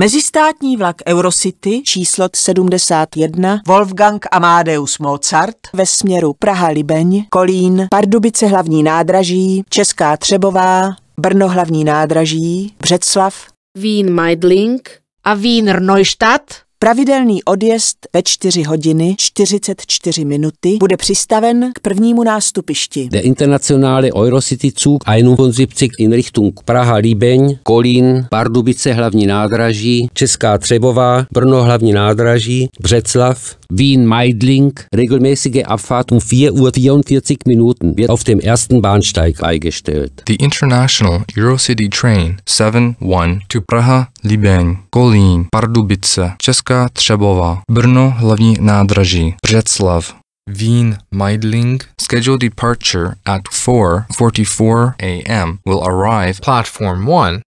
Mezistátní vlak Eurocity číslo 71 Wolfgang Amadeus Mozart ve směru Praha-Libeň, Kolín, Pardubice hlavní nádraží, Česká Třebová, Brno hlavní nádraží, Břeclav, Vín Meidling a Vín Neustadt Pravidelný odjezd ve 4 hodiny 44 minuty bude přistaven k prvnímu nástupišti. Der internationale Eurocity Zug 71 in Richtung Praha Líbeň, Kolín, Pardubice hlavní nádraží, Česká Třebová, Brno hlavní nádraží, Břeclav, Wien Meidling, regelmäßige Abfahrt um 4 Uhr 44 Minuten wird auf dem ersten Bahnsteig eingestellt. The International Eurocity Train 71 to Praha, Líbeň, Kolín, Pardubice, Česká Hruška Třebová, Brno hlavní nádraží, Břeclav, Wien Meidling. Scheduled departure at 4:44 a.m. will arrive platform 1.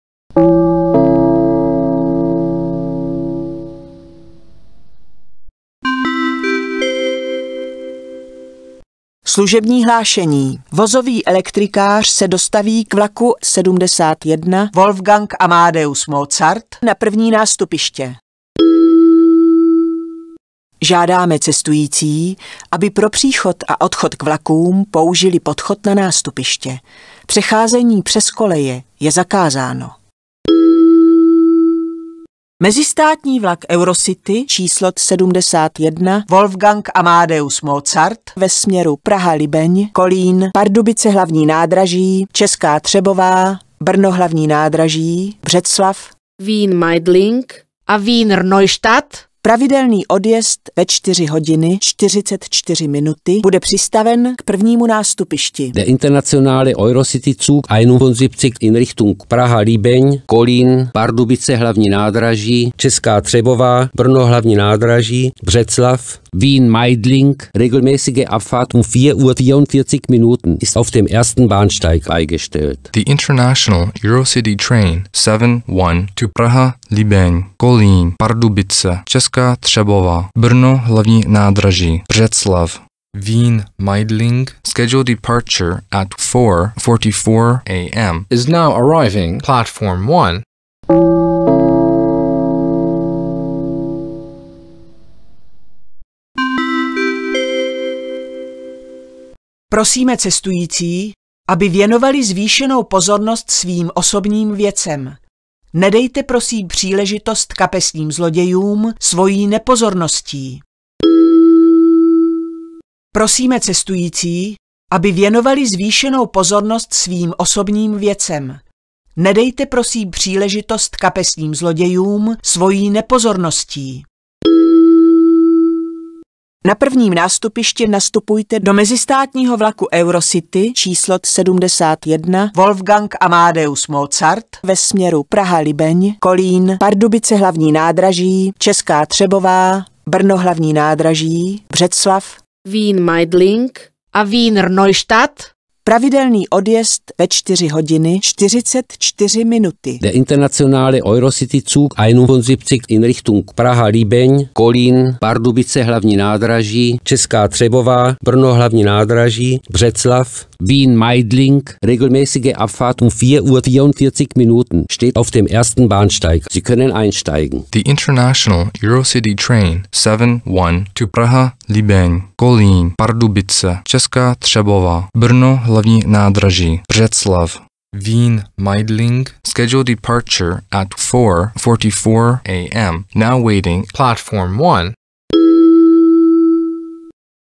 Služební hlášení. Vozový elektrikář se dostaví k vlaku 71 Wolfgang Amadeus Mozart na první nástupiště. Žádáme cestující, aby pro příchod a odchod k vlakům použili podchod na nástupiště. Přecházení přes koleje je zakázáno. Mezistátní vlak Eurocity číslo 71 Wolfgang Amadeus Mozart ve směru Praha-Libeň, Kolín, Pardubice hlavní nádraží, Česká Třebová, Brno hlavní nádraží, Břeclav, Vín Meidling a Vín Neustadt Pravidelný odjezd ve 4 hodiny 44 minuty bude přistaven k prvnímu nástupišti. Der internationale Eurocity Zug Einumfonsiebzig in Richtung Praha Líbeň, Kolín, Pardubice hlavní nádraží, Česká Třebová, Brno hlavní nádraží, Břeclav, Wien Meidling, regelmäßige Abfahrt um 4 Uhr 44 Minuten ist auf dem ersten Bahnsteig eingestellt. The International Eurocity Train 71 to Praha Líbeň, Kolín, Pardubice, Česká Třebova, Brno hlavní nádraží, Břeclav, Wien Meidling, scheduled departure at 4:44 a.m. is now arriving platform 1. Prosíme cestující, aby věnovali zvýšenou pozornost svým osobním věcem. Nedejte prosím příležitost kapesním zlodějům svojí nepozorností. Prosíme cestující, aby věnovali zvýšenou pozornost svým osobním věcem. Nedejte prosím příležitost kapesním zlodějům svojí nepozorností. Na prvním nástupišti nastupujte do mezistátního vlaku Eurocity číslo 71 Wolfgang Amadeus Mozart ve směru Praha-Libeň, Kolín, Pardubice hlavní nádraží, Česká Třebová, Brno hlavní nádraží, Břeclav, Vín Meidling a Vín Neustadt Pravidelný odjezd ve 4 hodiny 44 minuty. De Internationale Eurocity Zug 71 in Richtung Praha Líbeň, Kolín, Pardubice hlavní nádraží, Česká Třebová, Brno hlavní nádraží, Břeclav, Wien Meidling, regelmäßige Abfahrt um 4 Uhr 44 Minuten, steht auf dem ersten Bahnsteig. Sie können einsteigen. The International Eurocity Train 71 to Praha Líbeň, Kolín, Pardubice, Česká Třebova, Brno hlavní nádraží, Břeclav, Wien Meidling. Scheduled departure at 4.44 a.m. Now waiting platform 1.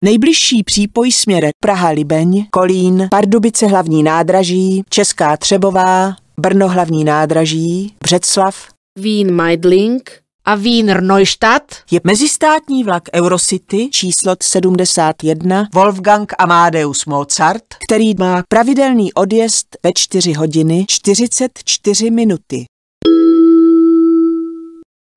Nejbližší přípoj směre Praha-Libeň, Kolín, Pardubice hlavní nádraží, Česká Třebová, Brno hlavní nádraží, Břeclav, Wien Meidling, a Wiener Neustadt je mezistátní vlak Eurocity číslo 71 Wolfgang Amadeus Mozart, který má pravidelný odjezd ve 4 hodiny 44 minuty.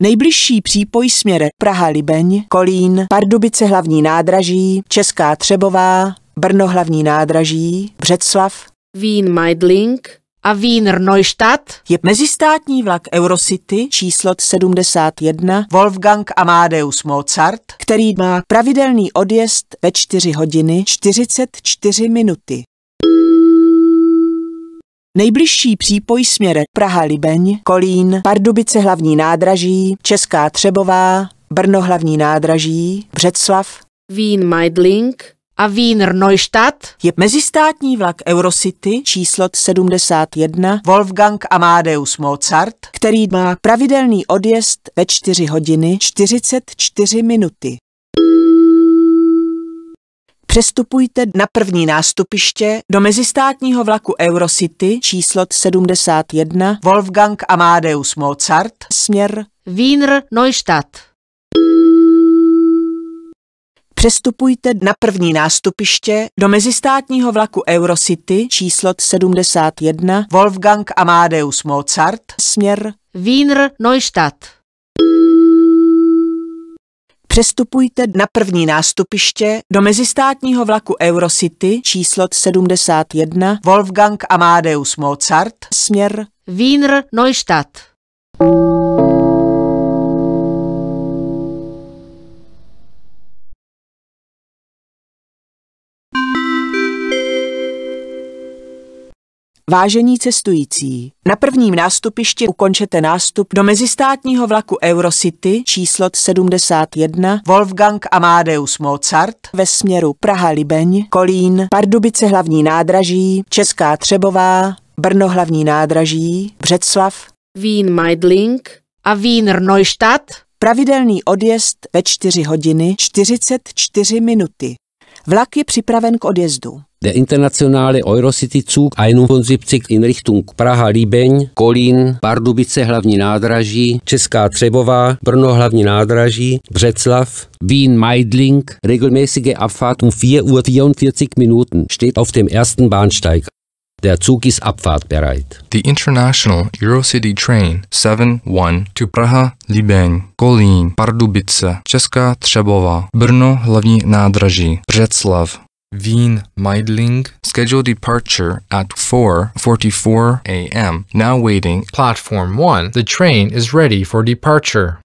Nejbližší přípoj směre Praha-Libeň, Kolín, Pardubice hlavní nádraží, Česká Třebová, Brno hlavní nádraží, Břeclav, Wien Meidling, a Wiener Neustadt je mezistátní vlak Eurocity číslo 71 Wolfgang Amadeus Mozart, který má pravidelný odjezd ve 4 hodiny 44 minuty. Nejbližší přípoj směre Praha-Libeň, Kolín, Pardubice hlavní nádraží, Česká Třebová, Brno hlavní nádraží, Břeclav, Vín Meidling, a Wiener Neustadt je mezistátní vlak Eurocity číslo 71 Wolfgang Amadeus Mozart, který má pravidelný odjezd ve 4 hodiny 44 minuty. Přestupujte na první nástupiště do mezistátního vlaku Eurocity číslo 71 Wolfgang Amadeus Mozart směr Wiener Neustadt přestupujte na první nástupiště do mezistátního vlaku Eurocity číslo 71 Wolfgang Amadeus Mozart směr Wiener Neustadt. Přestupujte na první nástupiště do mezistátního vlaku Eurocity číslo 71 Wolfgang Amadeus Mozart směr Wiener Neustadt. Vážení cestující, na prvním nástupišti ukončete nástup do mezistátního vlaku Eurocity číslo 71 Wolfgang Amadeus Mozart ve směru Praha-Libeň, Kolín, Pardubice hlavní nádraží, Česká Třebová, Brno hlavní nádraží, Břeclav, Vín Meidling a Vín Neustadt. Pravidelný odjezd ve 4 hodiny 44 minuty. Vlak je připraven k odjezdu. Der internationale Eurocity-Zug, 71 in Richtung Praha, Líbeň, Kolín, Pardubice, hlavní nádraží, Česká Třebová, Brno, hlavní nádraží, Břeclav, Wien, Meidling, regelmäßige Abfahrt um 4 Uhr 44 Minuten, steht auf dem ersten Bahnsteig. Der Zug ist abfahrtbereit. The international Eurocity train 7-1 to Praha, Libeň, Kolín, Pardubice, Česká Třebová, Brno hlavní nádraží, Břeclav, Wien Meidling scheduled departure at 4:44 a.m. Now waiting platform 1. The train is ready for departure.